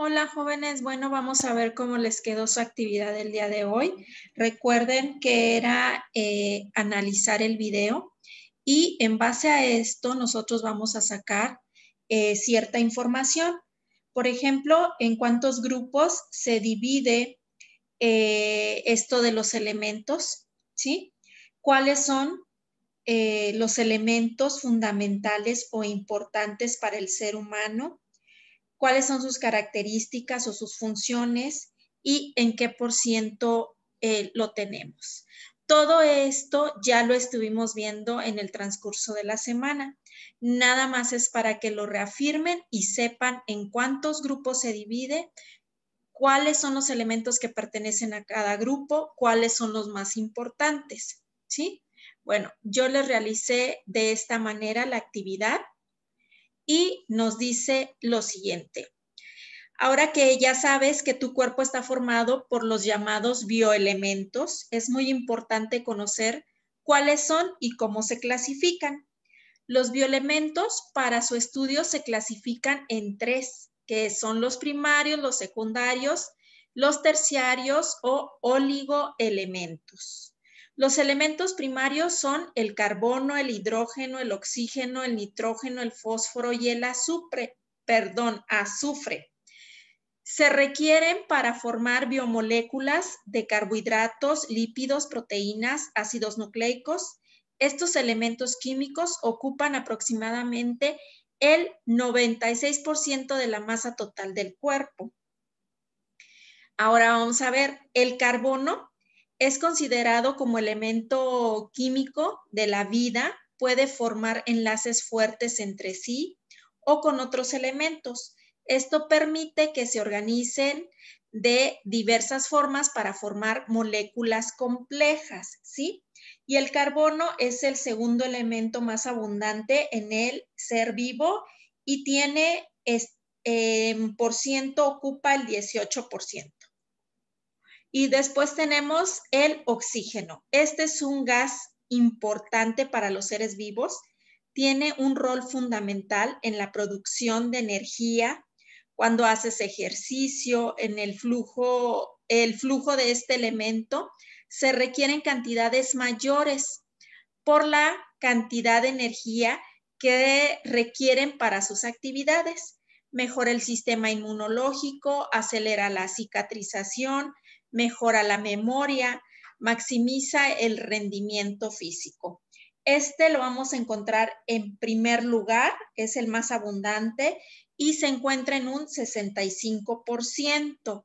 Hola jóvenes, bueno, vamos a ver cómo les quedó su actividad del día de hoy. Recuerden que era eh, analizar el video y en base a esto nosotros vamos a sacar eh, cierta información. Por ejemplo, en cuántos grupos se divide eh, esto de los elementos, ¿sí? ¿Cuáles son los elementos fundamentales o importantes para el ser humano? cuáles son sus características o sus funciones y en qué por ciento eh, lo tenemos. Todo esto ya lo estuvimos viendo en el transcurso de la semana. Nada más es para que lo reafirmen y sepan en cuántos grupos se divide, cuáles son los elementos que pertenecen a cada grupo, cuáles son los más importantes, ¿sí? Bueno, yo les realicé de esta manera la actividad y nos dice lo siguiente. Ahora que ya sabes que tu cuerpo está formado por los llamados bioelementos, es muy importante conocer cuáles son y cómo se clasifican. Los bioelementos para su estudio se clasifican en tres, que son los primarios, los secundarios, los terciarios o oligoelementos. Los elementos primarios son el carbono, el hidrógeno, el oxígeno, el nitrógeno, el fósforo y el azufre. Perdón, azufre. Se requieren para formar biomoléculas de carbohidratos, lípidos, proteínas, ácidos nucleicos. Estos elementos químicos ocupan aproximadamente el 96% de la masa total del cuerpo. Ahora vamos a ver, el carbono es considerado como elemento químico de la vida, puede formar enlaces fuertes entre sí o con otros elementos. Esto permite que se organicen de diversas formas para formar moléculas complejas, ¿sí? Y el carbono es el segundo elemento más abundante en el ser vivo y tiene, eh, por ciento, ocupa el 18%. Y después tenemos el oxígeno. Este es un gas importante para los seres vivos. Tiene un rol fundamental en la producción de energía, cuando haces ejercicio, en el flujo, el flujo de este elemento, se requieren cantidades mayores por la cantidad de energía que requieren para sus actividades. Mejora el sistema inmunológico, acelera la cicatrización, mejora la memoria, maximiza el rendimiento físico. Este lo vamos a encontrar en primer lugar, es el más abundante y se encuentra en un 65%.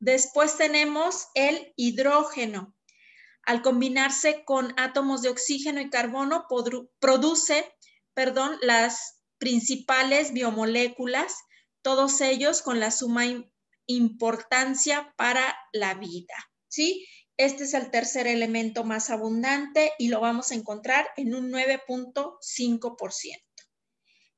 Después tenemos el hidrógeno. Al combinarse con átomos de oxígeno y carbono produce perdón, las principales biomoléculas, todos ellos con la suma importancia para la vida, ¿sí? Este es el tercer elemento más abundante y lo vamos a encontrar en un 9.5%.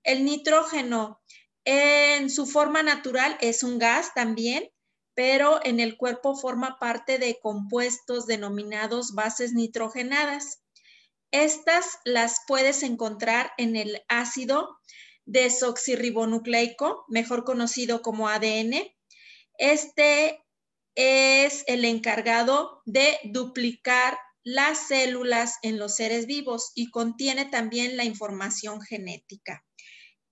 El nitrógeno en su forma natural es un gas también, pero en el cuerpo forma parte de compuestos denominados bases nitrogenadas. Estas las puedes encontrar en el ácido desoxirribonucleico, mejor conocido como ADN, este es el encargado de duplicar las células en los seres vivos y contiene también la información genética.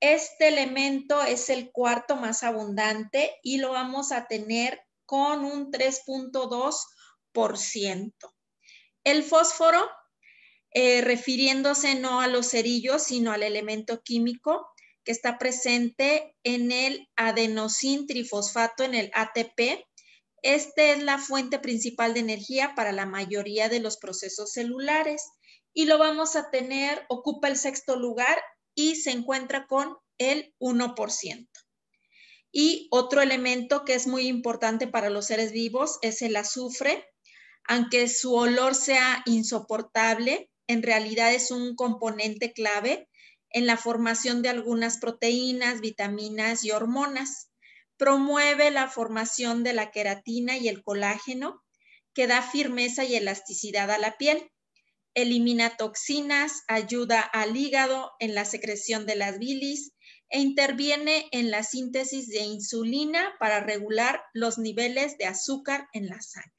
Este elemento es el cuarto más abundante y lo vamos a tener con un 3.2%. El fósforo, eh, refiriéndose no a los cerillos, sino al elemento químico, que está presente en el adenosín trifosfato, en el ATP. Esta es la fuente principal de energía para la mayoría de los procesos celulares y lo vamos a tener, ocupa el sexto lugar y se encuentra con el 1%. Y otro elemento que es muy importante para los seres vivos es el azufre. Aunque su olor sea insoportable, en realidad es un componente clave en la formación de algunas proteínas, vitaminas y hormonas. Promueve la formación de la queratina y el colágeno, que da firmeza y elasticidad a la piel. Elimina toxinas, ayuda al hígado en la secreción de las bilis e interviene en la síntesis de insulina para regular los niveles de azúcar en la sangre.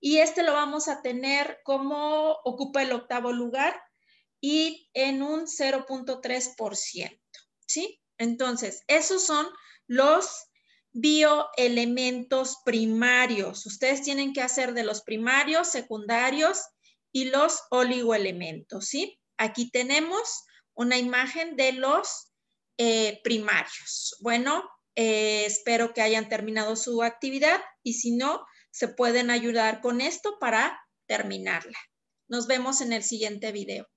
Y este lo vamos a tener como ocupa el octavo lugar y en un 0.3%, ¿sí? Entonces, esos son los bioelementos primarios. Ustedes tienen que hacer de los primarios, secundarios y los oligoelementos, ¿sí? Aquí tenemos una imagen de los eh, primarios. Bueno, eh, espero que hayan terminado su actividad y si no, se pueden ayudar con esto para terminarla. Nos vemos en el siguiente video.